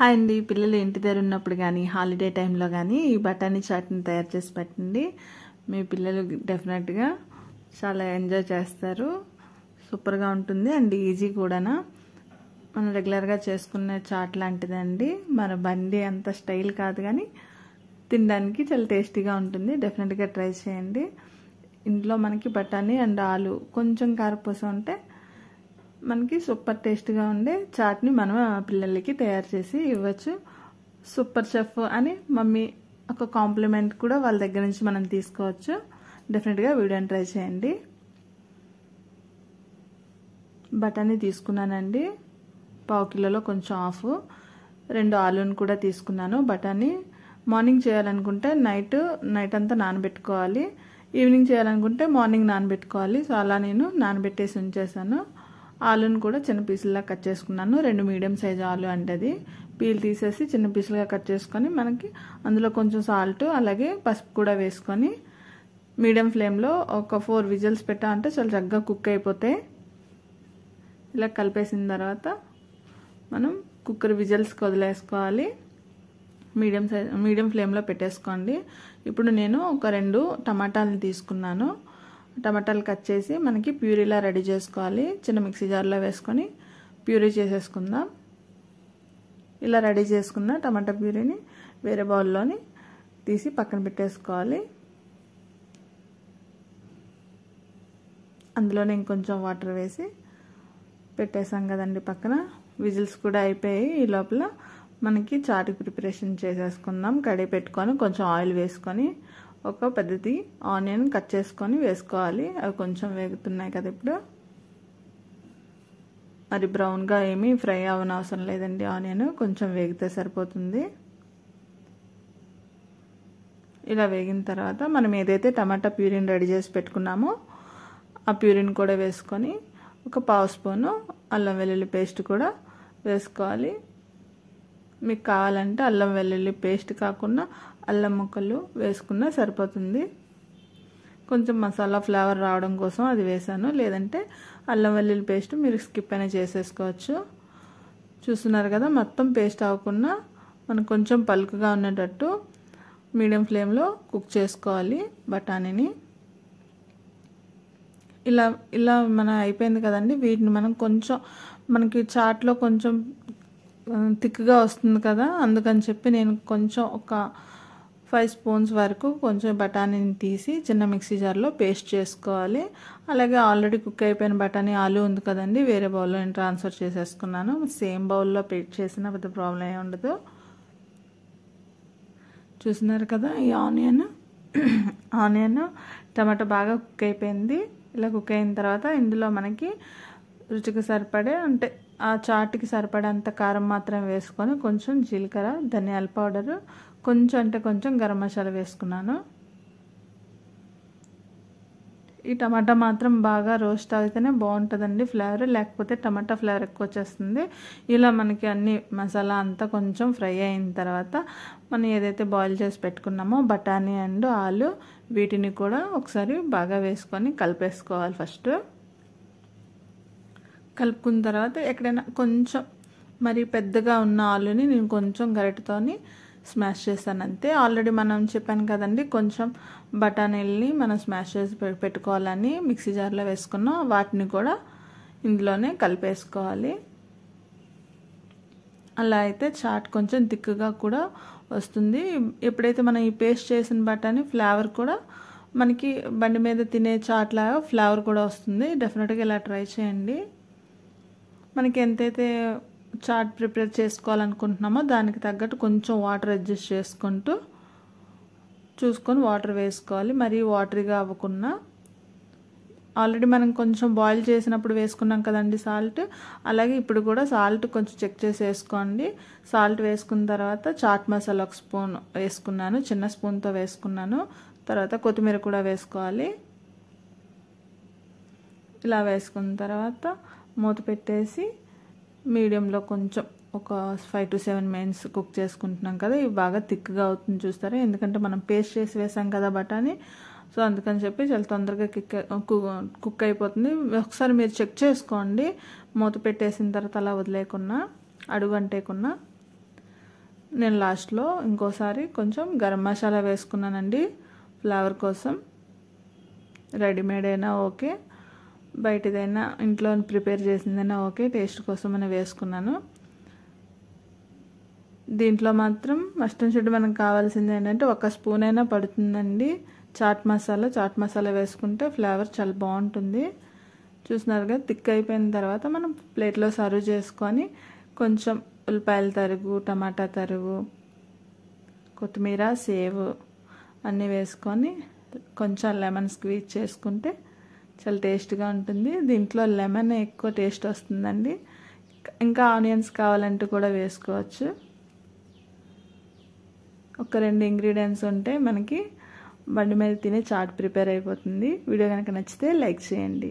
hi అండి పిల్లలు ఇంటి దగ్గర ఉన్నప్పుడు కానీ హాలిడే టైంలో కానీ ఈ బఠానీ చాట్ని తయారు చేసి పెట్టండి మీ పిల్లలు డెఫినెట్గా చాలా ఎంజాయ్ చేస్తారు సూపర్గా ఉంటుంది అండ్ ఈజీ కూడానా మనం రెగ్యులర్గా చేసుకునే చాట్ లాంటిదండి మన బండి అంత స్టైల్ కాదు కానీ తినడానికి చాలా టేస్టీగా ఉంటుంది డెఫినెట్గా ట్రై చేయండి ఇంట్లో మనకి బఠానీ అండ్ ఆలు కొంచెం కారపూస ఉంటే మనకి సూపర్ టేస్ట్గా ఉండే చాట్ని మనం పిల్లలకి తయారు చేసి ఇవ్వచ్చు సూపర్ షెఫ్ అని మమ్మీ ఒక కాంప్లిమెంట్ కూడా వాళ్ళ దగ్గర నుంచి మనం తీసుకోవచ్చు డెఫినెట్గా వీడియో ట్రై చేయండి బటర్ని తీసుకున్నానండి పావు కిలోలో కొంచెం ఆఫ్ రెండు ఆలూని కూడా తీసుకున్నాను బటర్ని మార్నింగ్ చేయాలనుకుంటే నైట్ నైట్ అంతా నానబెట్టుకోవాలి ఈవినింగ్ చేయాలనుకుంటే మార్నింగ్ నానబెట్టుకోవాలి సో అలా నేను నానబెట్టేసి ఉంచేసాను ఆలును కూడా చిన్న పీసులుగా కట్ చేసుకున్నాను రెండు మీడియం సైజ్ ఆలు అది పీల్ తీసేసి చిన్న పీసులుగా కట్ చేసుకొని మనకి అందులో కొంచెం సాల్ట్ అలాగే పసుపు కూడా వేసుకొని మీడియం ఫ్లేమ్లో ఒక ఫోర్ విజిల్స్ పెట్టా అంటే చాలా చక్కగా కుక్ అయిపోతాయి ఇలా కలిపేసిన తర్వాత మనం కుక్కర్ విజిల్స్కి వదిలేసుకోవాలి మీడియం సైజ్ మీడియం ఫ్లేమ్లో పెట్టేసుకోండి ఇప్పుడు నేను ఒక రెండు టమాటాలను తీసుకున్నాను టమాటాలు కట్ చేసి మనకి ప్యూరీలా రెడీ చేసుకోవాలి చిన్న మిక్సీ జార్లో వేసుకొని ప్యూరీ చేసేసుకుందాం ఇలా రెడీ చేసుకున్న టమాటా ప్యూరీని వేరే బౌల్లోని తీసి పక్కన పెట్టేసుకోవాలి అందులోనే ఇంకొంచెం వాటర్ వేసి పెట్టేసాం కదండి పక్కన విజిల్స్ కూడా అయిపోయి ఈ లోపల మనకి చాటు ప్రిపరేషన్ చేసేసుకుందాం కడిగి పెట్టుకొని కొంచెం ఆయిల్ వేసుకొని ఒక పెద్దది ఆనియన్ కట్ చేసుకొని వేసుకోవాలి అవి కొంచెం వేగుతున్నాయి కదా ఇప్పుడు మరి బ్రౌన్గా ఏమీ ఫ్రై అవసరం లేదండి ఆనియన్ కొంచెం వేగితే సరిపోతుంది ఇలా వేగిన తర్వాత మనం ఏదైతే టమాటా ప్యూరిన్ రెడీ చేసి పెట్టుకున్నామో ఆ ప్యూరిన్ కూడా వేసుకొని ఒక పావు స్పూను అల్లం వెల్లుల్లి పేస్ట్ కూడా వేసుకోవాలి మీకు కావాలంటే అల్లం వెల్లుల్లి పేస్ట్ కాకుండా అల్లం ముక్కలు వేసుకున్నా సరిపోతుంది కొంచెం మసాలా ఫ్లేవర్ రావడం కోసం అది వేసాను లేదంటే అల్లం వెల్లుల్లి పేస్ట్ మీరు స్కిప్ అయినా చేసేసుకోవచ్చు చూస్తున్నారు కదా మొత్తం పేస్ట్ అవ్వకుండా మనం కొంచెం పలుకుగా ఉండేటట్టు మీడియం ఫ్లేమ్లో కుక్ చేసుకోవాలి బఠానీని ఇలా ఇలా మన అయిపోయింది కదండి వీటిని మనం కొంచెం మనకి చాట్లో కొంచెం థిక్గా వస్తుంది కదా అందుకని చెప్పి నేను కొంచెం ఒక ఫైవ్ స్పూన్స్ వరకు కొంచెం బఠానీని తీసి చిన్న మిక్సీ జార్లో పేస్ట్ చేసుకోవాలి అలాగే ఆల్రెడీ కుక్ అయిపోయిన బఠానీ ఆలు ఉంది కదండి వేరే బౌల్లో నేను ట్రాన్స్ఫర్ చేసేసుకున్నాను సేమ్ బౌల్లో పేస్ట్ చేసినా పెద్ద ప్రాబ్లం ఏమి ఉండదు చూసినారు కదా ఈ ఆనియన్ ఆనియన్ టమాటో బాగా కుక్ అయిపోయింది ఇలా కుక్ అయిన తర్వాత ఇందులో మనకి రుచికి సరిపడే అంటే ఆ చాట్కి సరిపడేంత కారం మాత్రం వేసుకొని కొంచెం జీలకర్ర ధనియాల పౌడరు కొంచెం అంటే కొంచెం గరం మసాలా వేసుకున్నాను ఈ టమాటా మాత్రం బాగా రోస్ట్ అయితేనే బాగుంటుందండి ఫ్లేవర్ లేకపోతే టమాటా ఫ్లేవర్ ఎక్కువ వచ్చేస్తుంది ఇలా మనకి అన్ని మసాలా అంతా కొంచెం ఫ్రై అయిన తర్వాత మనం ఏదైతే బాయిల్ చేసి పెట్టుకున్నామో బఠానీ అండ్ ఆలు వీటిని కూడా ఒకసారి బాగా వేసుకొని కలిపేసుకోవాలి ఫస్ట్ కలుపుకున్న తర్వాత ఎక్కడైనా కొంచెం మరి పెద్దగా ఉన్న ఆలుని నేను కొంచెం గరిటతోని స్మాష్ చేస్తాను అంతే ఆల్రెడీ మనం చెప్పాను కదండి కొంచెం బఠానీల్ని మనం స్మాష్ చేసి పెట్టుకోవాలని మిక్సీ జార్లో వేసుకున్నాం వాటిని కూడా ఇందులోనే కలిపేసుకోవాలి అలా అయితే చాట్ కొంచెం థిక్గా కూడా వస్తుంది ఎప్పుడైతే మనం ఈ పేస్ట్ చేసిన బఠానీ ఫ్లేవర్ కూడా మనకి బండి మీద తినే చాట్ లాగా ఫ్లేవర్ కూడా వస్తుంది డెఫినెట్గా ఇలా ట్రై చేయండి మనకి ఎంతైతే చాట్ ప్రిపేర్ చేసుకోవాలనుకుంటున్నామో దానికి తగ్గట్టు కొంచెం వాటర్ అడ్జస్ట్ చేసుకుంటూ చూసుకొని వాటర్ వేసుకోవాలి మరీ వాటరీగా అవ్వకుండా ఆల్రెడీ మనం కొంచెం బాయిల్ చేసినప్పుడు వేసుకున్నాం కదండి సాల్ట్ అలాగే ఇప్పుడు కూడా సాల్ట్ కొంచెం చెక్ చేసి వేసుకోండి సాల్ట్ వేసుకున్న తర్వాత చాట్ మసాలా ఒక స్పూన్ వేసుకున్నాను చిన్న స్పూన్తో వేసుకున్నాను తర్వాత కొత్తిమీర కూడా వేసుకోవాలి ఇలా వేసుకున్న తర్వాత మూత పెట్టేసి మీడియంలో కొంచెం ఒక five to seven minutes cook చేసుకుంటున్నాం కదా ఇవి బాగా థిక్గా అవుతుంది చూస్తారా ఎందుకంటే మనం పేస్ట్ చేసి వేసాం కదా బఠానీ సో అందుకని చెప్పి చాలా తొందరగా కిక్ కుక్ అయిపోతుంది ఒకసారి మీరు చెక్ చేసుకోండి మూత పెట్టేసిన తర్వాత అలా వదిలేకున్నా అడుగు అంటేకున్నా నేను లాస్ట్లో ఇంకోసారి కొంచెం గరం మసాలా వేసుకున్నానండి ఫ్లేవర్ కోసం రెడీమేడ్ అయినా ఓకే బయటదైనా ఇంట్లో ప్రిపేర్ చేసిందైనా ఓకే టేస్ట్ కోసం అని వేసుకున్నాను దీంట్లో మాత్రం మస్టర్డ్ షుడ్ మనకు కావాల్సింది ఏంటంటే ఒక స్పూన్ అయినా పడుతుందండి చాట్ మసాలా చాట్ మసాలా వేసుకుంటే ఫ్లేవర్ చాలా బాగుంటుంది చూసినారు కదా థిక్ అయిపోయిన తర్వాత మనం ప్లేట్లో సర్వ్ చేసుకొని కొంచెం ఉల్లిపాయల తరుగు టమాటా తరుగు కొత్తిమీర సేవ్ అన్నీ వేసుకొని కొంచెం లెమన్ స్క్వీజ్ చేసుకుంటే చాలా టేస్ట్గా ఉంటుంది దీంట్లో లెమన్ ఎక్కువ టేస్ట్ వస్తుందండి ఇంకా ఆనియన్స్ కావాలంటే కూడా వేసుకోవచ్చు ఒక రెండు ఇంగ్రీడియంట్స్ ఉంటే మనకి బండి మీద తినే చాట్ ప్రిపేర్ అయిపోతుంది వీడియో కనుక నచ్చితే లైక్ చేయండి